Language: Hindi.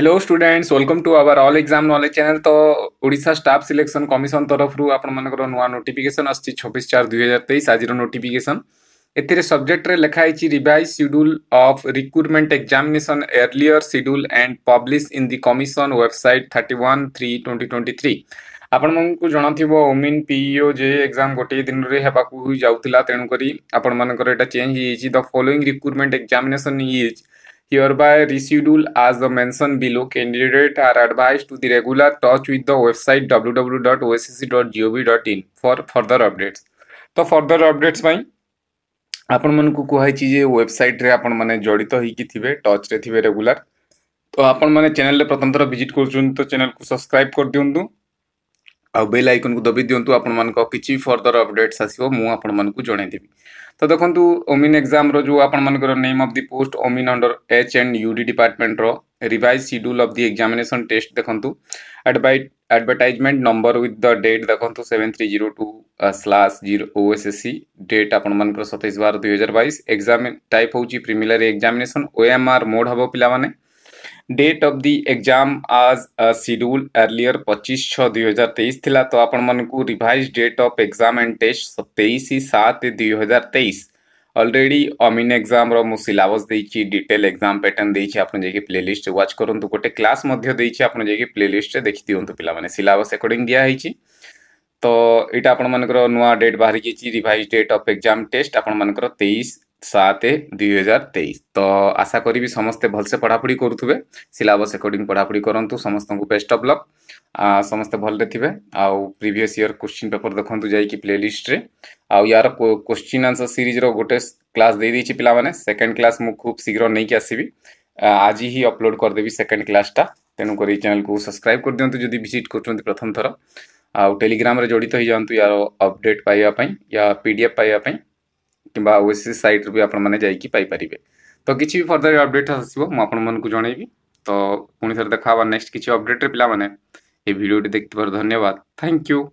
Hello students welcome to our all exam knowledge channel तो ओडिशा स्टाफ सिलेक्शन कमिशन तरफ आपंकर नुआ नोटिफिकेसन आसी छब्बीस चार दुई हजार तेईस आज नोटिफिकेसन ए सब्जेक्ट लिखाई revise schedule of recruitment examination earlier schedule and publish in the commission website thirty one three twenty twenty three ଆପଣମାନଙ୍କୁ ଜଣାଥିବ ଓମିନ୍ ପିଇଓ ଜେ ଏକ୍ଜାମ୍ ଗୋଟିଏ ଦିନରେ ହେବାକୁ ଯାଉଥିଲା ତେଣୁକରି ଆପଣମାନଙ୍କର ଏଇଟା ଚେଞ୍ଜ ହେଇଯାଇଛି the following recruitment examination is hereby rescheduled as the mentioned below. Candidates are advised to the regular touch with the website www.oacc.gov.in for further updates. तो फर्दर अपडेट्स पाई आपण मानकू कहैछि जे वेबसाइट रे आपण माने जड़ित होई कि थिबे टच रे थिबे रेगुलर तो आपण माने चैनल रे प्रथम थर विजिट करछुन तो चैनल को सब्सक्राइब कर दियंतु અલરટ આઇકન કો દબઈ દિયું તો આપણ માન કો કીચી ફીરધર અપડેટસ આસિબો મુ આપણ માન કો જોડી દેવી તો દેખંતુ ઓમિન એક્ઝામ રો જો આપણ માન કો નેમ ઓફ ધ પોસ્ટ ઓમિન under H and UD department રો revise schedule of the examination test દેખંતુ એડવાઇટ advertisement number with the date દેખંતુ 7302 / 0 OSC ડેટ આપણ માન કો 27વાર 2022 એક્ઝામ ટાઇપ હોજી પ્રિમિલરી એક્ઝામિનેશન ઓએમઆર મોડ હોબો પિલામાને डेट ऑफ दि एग्जाम आज सीड्यूल अर्लियर पचीस छः दुई हजार तेईस थिला तो आपण मन को revise date of exam and test तेईस सात दुई हजार तेईस अलरेडी अमीन एग्जाम रो मु सिलेबस देछि डिटेल एग्जाम पैटर्न देखिए आपण जेकी प्लेलिस्ट वाच गोटे क्लास मध्य देछि आपण जेकी प्लेलिस्ट रे देखि दियंतु पिला माने सिलेबस अकॉर्डिंग दिया तो यहाँ आपण मानकर डेट बाहर गेछि revise date of exam test आपण मानकर सात दुई हजार तेईस तो आशा करी समस्ते भलसे पढ़ापढ़ी करुवे सिलबस एकॉर्डिंग पढ़ापढ़ी करूँ समस्त को बेस्ट अफ लक समस्ते भले थे आउ प्रिस् इयर क्वेश्चन पेपर देखते जाकि प्ले लिस्ट्रे आउ यार क्वेश्चन आंसर सीरीज्र गोटे क्लास दे दी पाने सेकेंड क्लास मुझ खूब शीघ्र नहींक आसवि आज ही अपलोड करदेवी सेकेंड क्लासटा तेणुक चैनल को सब्सक्राइब कर दिखाँ जब भिजिट कर प्रथम थर आउ टेलीग्राम जड़ित हो जातु यार अपडेट पाइबापी या पी डी एफ पाइबापी कि सैट सैट्रु भी आपर तो किसी भी फर्दर अबडेट आसान जनईबी तो पुणी थे देखा नेक्स्ट किसी अपडेट पे ये भिडियो देखिए धन्यवाद थैंक यू